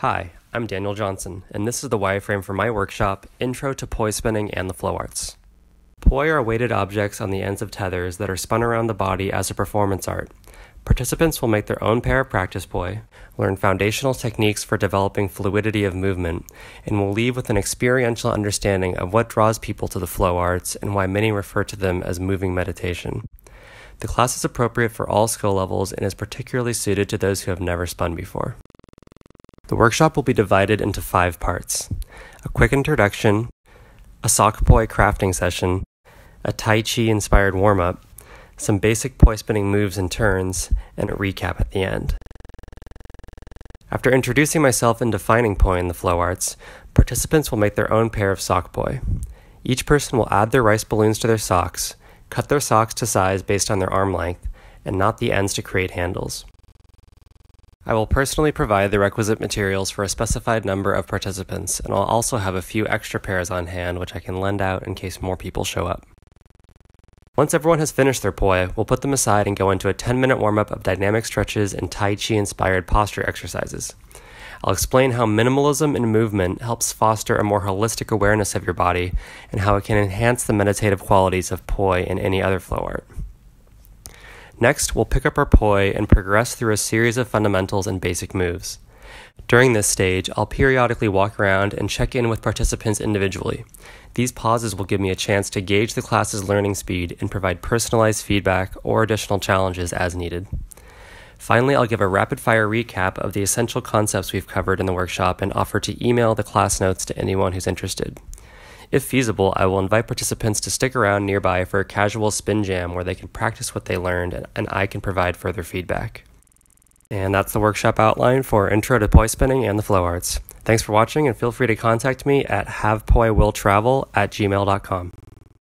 Hi, I'm Daniel Johnson, and this is the wireframe for my workshop, Intro to Poi Spinning and the Flow Arts. Poi are weighted objects on the ends of tethers that are spun around the body as a performance art. Participants will make their own pair of practice poi, learn foundational techniques for developing fluidity of movement, and will leave with an experiential understanding of what draws people to the flow arts and why many refer to them as moving meditation. The class is appropriate for all skill levels and is particularly suited to those who have never spun before. The workshop will be divided into five parts a quick introduction, a sock poi crafting session, a Tai Chi inspired warm up, some basic poi spinning moves and turns, and a recap at the end. After introducing myself and defining poi in the flow arts, participants will make their own pair of sock poi. Each person will add their rice balloons to their socks, cut their socks to size based on their arm length, and knot the ends to create handles. I will personally provide the requisite materials for a specified number of participants, and I'll also have a few extra pairs on hand which I can lend out in case more people show up. Once everyone has finished their poi, we'll put them aside and go into a 10 minute warm up of dynamic stretches and Tai Chi inspired posture exercises. I'll explain how minimalism in movement helps foster a more holistic awareness of your body and how it can enhance the meditative qualities of poi and any other flow art. Next, we'll pick up our poi and progress through a series of fundamentals and basic moves. During this stage, I'll periodically walk around and check in with participants individually. These pauses will give me a chance to gauge the class's learning speed and provide personalized feedback or additional challenges as needed. Finally, I'll give a rapid fire recap of the essential concepts we've covered in the workshop and offer to email the class notes to anyone who's interested. If feasible, I will invite participants to stick around nearby for a casual spin jam where they can practice what they learned and, and I can provide further feedback. And that's the workshop outline for Intro to Poi Spinning and the Flow Arts. Thanks for watching and feel free to contact me at havepoiwilltravel at gmail.com.